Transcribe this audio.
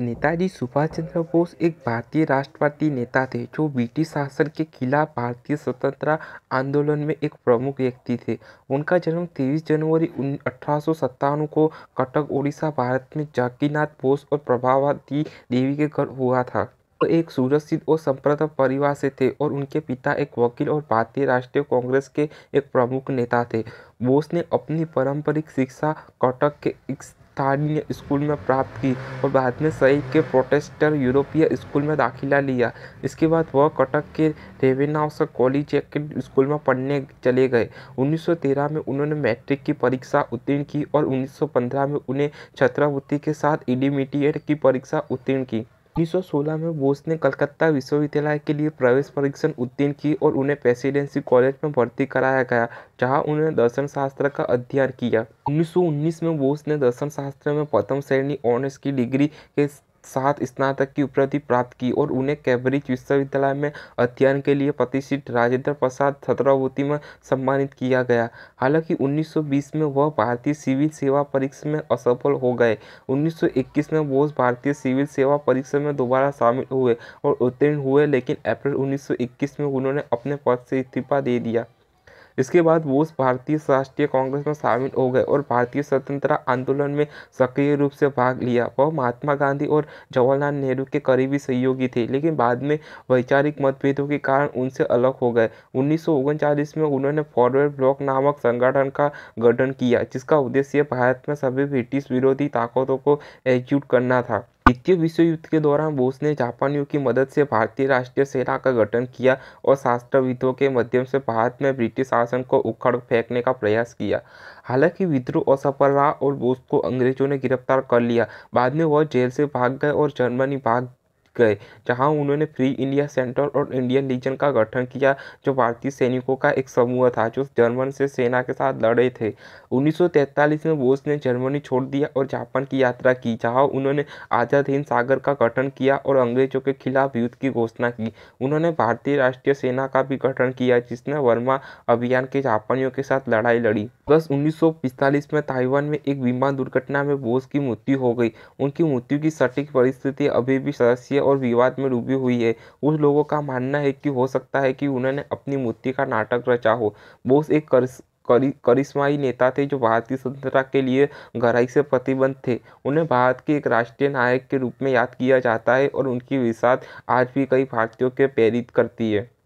नेताजी सुभाष चंद्र बोस एक भारतीय राष्ट्रवादी नेता थे जो ब्रिटिश शासन के खिलाफ भारतीय स्वतंत्रता आंदोलन में एक प्रमुख व्यक्ति थे उनका जन्म 23 जनवरी अठारह को कटक ओडिशा भारत में जाकीनाथ बोस और प्रभावती देवी के घर हुआ था वो एक सुरक्षित और संप्रद परिवार से थे और उनके पिता एक वकील और भारतीय राष्ट्रीय कांग्रेस के एक प्रमुख नेता थे बोस ने अपनी पारंपरिक शिक्षा कटक के स्थानीय स्कूल में प्राप्त की और बाद में सही के प्रोटेस्टर यूरोपीय स्कूल में दाखिला लिया इसके बाद वह कटक के रेवेनाउस कॉलेज के स्कूल में पढ़ने चले गए 1913 में उन्होंने मैट्रिक की परीक्षा उत्तीर्ण की और 1915 में उन्हें छात्रावृत्ति के साथ इंडीमीडिएट की परीक्षा उत्तीर्ण की 1916 में बोस ने कलकत्ता विश्वविद्यालय के लिए प्रवेश परीक्षण उत्तीर्ण की और उन्हें प्रेसिडेंसी कॉलेज में भर्ती कराया गया जहां उन्होंने दर्शन शास्त्र का अध्ययन किया 1919 में बोस ने दर्शन शास्त्र में प्रथम श्रेणी ऑनर्स की डिग्री के सात स्नातक की उपलब्धि प्राप्त की और उन्हें कैम्ब्रिज विश्वविद्यालय में अध्ययन के लिए प्रतिष्ठित राजेंद्र प्रसाद छत्रावती में सम्मानित किया गया हालांकि 1920 में वह भारतीय सिविल सेवा परीक्षा में असफल हो गए 1921 में बोस भारतीय सिविल सेवा परीक्षा में दोबारा शामिल हुए और उत्तीर्ण हुए लेकिन अप्रैल उन्नीस में उन्होंने अपने पद से इस्तीफा दे दिया इसके बाद बोस भारतीय राष्ट्रीय कांग्रेस में शामिल हो गए और भारतीय स्वतंत्रता आंदोलन में सक्रिय रूप से भाग लिया वह महात्मा गांधी और जवाहरलाल नेहरू के करीबी सहयोगी थे लेकिन बाद में वैचारिक मतभेदों के कारण उनसे अलग हो गए उन्नीस में उन्होंने फॉरवर्ड ब्लॉक नामक संगठन का गठन किया जिसका उद्देश्य भारत में सभी ब्रिटिश विरोधी ताकतों को एकजुट करना था द्वितीय विश्व युद्ध के दौरान बोस ने जापानियों की मदद से भारतीय राष्ट्रीय सेना का गठन किया और शास्त्रविदों के माध्यम से भारत में ब्रिटिश शासन को उखड़ फेंकने का प्रयास किया हालांकि विद्रोह असफल रहा और बोस को अंग्रेजों ने गिरफ्तार कर लिया बाद में वह जेल से भाग गए और जर्मनी भाग गए जहां उन्होंने फ्री इंडिया सेंटर और इंडियन लीजन का गठन किया जो भारतीय सैनिकों का एक समूह था जो जर्मन से सेना के साथ लड़े थे 1943 में बोस ने जर्मनी छोड़ दिया और जापान की यात्रा की जहां उन्होंने आज़ाद हिंद सागर का गठन किया और अंग्रेजों के खिलाफ युद्ध की घोषणा की उन्होंने भारतीय राष्ट्रीय सेना का भी गठन किया जिसने वर्मा अभियान के जापानियों के साथ लड़ाई लड़ी बस उन्नीस में ताइवान में एक विमान दुर्घटना में बोस की मृत्यु हो गई उनकी मृत्यु की सटीक परिस्थिति अभी भी सदस्य और विवाद में डूबी हुई है उस लोगों का मानना है कि हो सकता है कि उन्होंने अपनी मूर्ति का नाटक रचा हो बोस एक कर्स करिश्माई नेता थे जो भारतीय स्वतंत्रता के लिए गहराई से प्रतिबंध थे उन्हें भारत के एक राष्ट्रीय नायक के रूप में याद किया जाता है और उनकी विसात आज भी कई भारतीयों के प्रेरित करती है